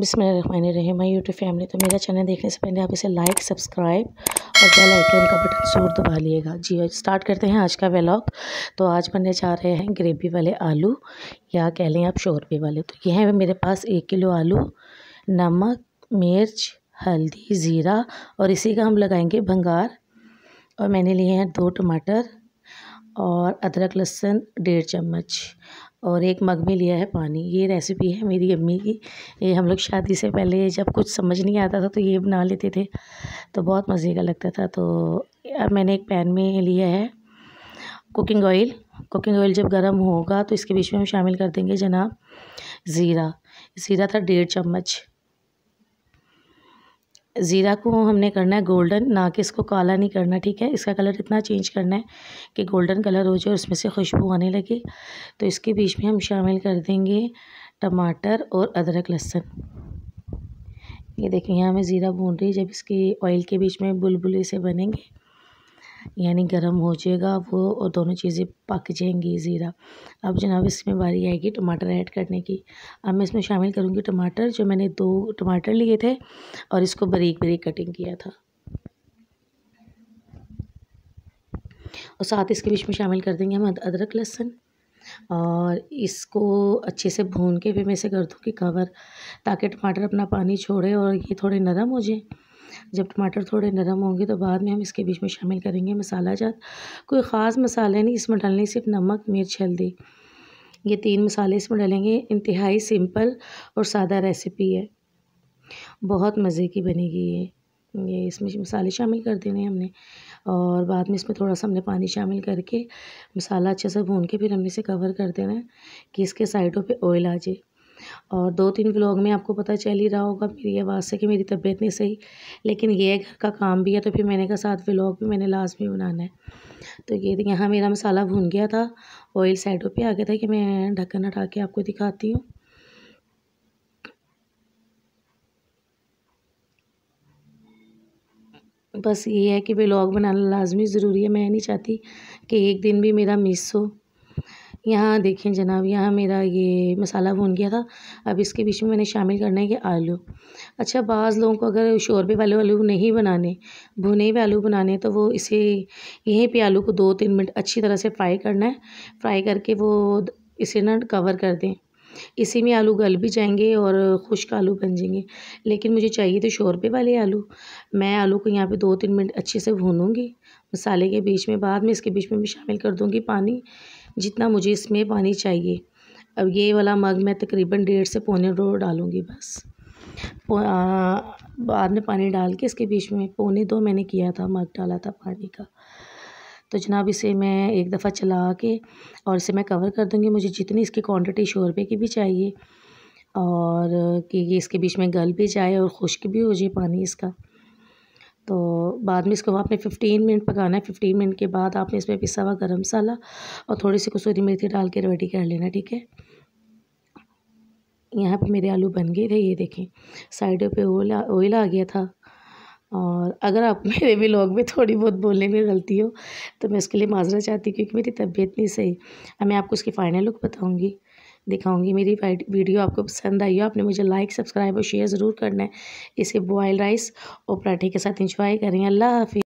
रहे my YouTube family तो मेरा चैनल देखने से पहले आप इसे लाइक सब्सक्राइब और बेल आइकन का बटन ज़रूर दबा लिएगा जी आज स्टार्ट करते हैं आज का व्लॉग तो आज बनने जा रहे हैं ग्रेवी वाले आलू या कह लें आप शोरबे वाले तो ये हैं मेरे पास एक किलो आलू नमक मिर्च हल्दी ज़ीरा और इसी का हम लगाएंगे भंगार और मैंने लिए हैं दो टमाटर और अदरक लहसुन डेढ़ चम्मच और एक मग में लिया है पानी ये रेसिपी है मेरी अम्मी की ये हम लोग शादी से पहले जब कुछ समझ नहीं आता था तो ये बना लेते थे तो बहुत मज़े का लगता था तो अब मैंने एक पैन में लिया है कुकिंग ऑयल कुकिंग ऑयल जब गर्म होगा तो इसके बीच में हम शामिल कर देंगे जनाब ज़ीरा ज़ीरा था डेढ़ चम्मच ज़ीरा को हमने करना है गोल्डन ना कि इसको काला नहीं करना ठीक है इसका कलर इतना चेंज करना है कि गोल्डन कलर हो जाए और उसमें से खुशबू आने लगे तो इसके बीच में हम शामिल कर देंगे टमाटर और अदरक लहसुन ये देखिए यहाँ मैं ज़ीरा भून रही जब इसकी ऑयल के बीच में बुलबुले से बनेंगे यानी गर्म हो जाएगा वो और दोनों चीज़ें पक जाएंगी ज़ीरा अब जनाब इसमें बारी आएगी टमाटर ऐड करने की अब मैं इसमें शामिल करूँगी टमाटर जो मैंने दो टमाटर लिए थे और इसको बारीक बारीक कटिंग किया था और साथ इसके बीच में शामिल कर देंगे हम अदरक लहसुन और इसको अच्छे से भून के फिर मैं इसे कर दूँगी कवर ताकि टमाटर अपना पानी छोड़े और ये थोड़े नरम हो जाए जब टमाटर थोड़े नरम होंगे तो बाद में हम इसके बीच में शामिल करेंगे मसाला जात कोई ख़ास मसाले नहीं इसमें डालने सिर्फ नमक मिर्च हल्दी ये तीन मसाले इसमें डालेंगे इंतहाई सिंपल और सादा रेसिपी है बहुत मज़े की बनेगी ये ये इसमें मसाले शामिल कर देने हमने और बाद में इसमें थोड़ा सा हमने पानी शामिल करके मसाला अच्छे से भून के फिर हमने इसे कवर कर देना है कि इसके साइडों पे ऑयल आ जाए और दो तीन ब्लॉग में आपको पता चल ही रहा होगा मेरी आवाज़ से कि मेरी तबीयत नहीं सही लेकिन ये घर का काम भी है तो फिर मैंने कहा साथ ब्लॉग भी मैंने लाजमी बनाना है तो ये यहाँ मेरा मसाला भून गया था ऑयल साइडों पर आ गया था कि मैं ढक्कन हटा के आपको दिखाती हूँ बस ये है कि ब्लॉग बनाना लाजमी ज़रूरी है मैं नहीं चाहती कि एक दिन भी मेरा मिस हो यहाँ देखें जनाब यहाँ मेरा ये मसाला भून गया था अब इसके बीच में मैंने शामिल करना है ये आलू अच्छा बाज़ लोगों को अगर शोरबे वाले आलू नहीं बनाने भुने हुए आलू बनाने तो वो इसे यहीं पे आलू को दो तीन मिनट अच्छी तरह से फ्राई करना है फ्राई करके वो इसे ना कवर कर दें इसी में आलू गल भी जाएंगे और खुश्क आलू बन जाएंगे लेकिन मुझे चाहिए तो शोरबे वाले आलू मैं आलू को यहाँ पे दो तीन मिनट अच्छे से भूनूंगी मसाले के बीच में बाद में इसके बीच में भी शामिल कर दूँगी पानी जितना मुझे इसमें पानी चाहिए अब ये वाला मग मैं तकरीबन डेढ़ से पौने दो डालूँगी बस बाद में पानी डाल के इसके बीच में पौने दो मैंने किया था मग डाला था पानी का तो जनाब इसे मैं एक दफ़ा चला के और इसे मैं कवर कर दूँगी मुझे जितनी इसकी क्वांटिटी शोरबे की भी चाहिए और कि ये इसके बीच में गल भी जाए और खुश्क भी हो जाए पानी इसका तो बाद में इसको आपने 15 मिनट पकाना है 15 मिनट के बाद आपने इसमें पिसा हुआ गर्म मसाला और थोड़ी सी कसूरी मेथी डाल के रेडी कर लेना ठीक है यहाँ पे मेरे आलू बन गए थे ये देखें साइडों पे ऑयल ऑयल आ गया था और अगर आप मेरे भी लोग में थोड़ी बहुत बोलने में गलती हो तो मैं उसके लिए माजरा चाहती हूँ क्योंकि मेरी तबीयत नहीं सही अब मैं आपको उसकी फ़ाइनल लुक बताऊँगी दिखाऊंगी मेरी वीडियो आपको पसंद आई हो आपने मुझे लाइक सब्सक्राइब और शेयर ज़रूर करना है इसे बॉयल राइस और पराठे के साथ इंजॉय करें अल्लाह हाफि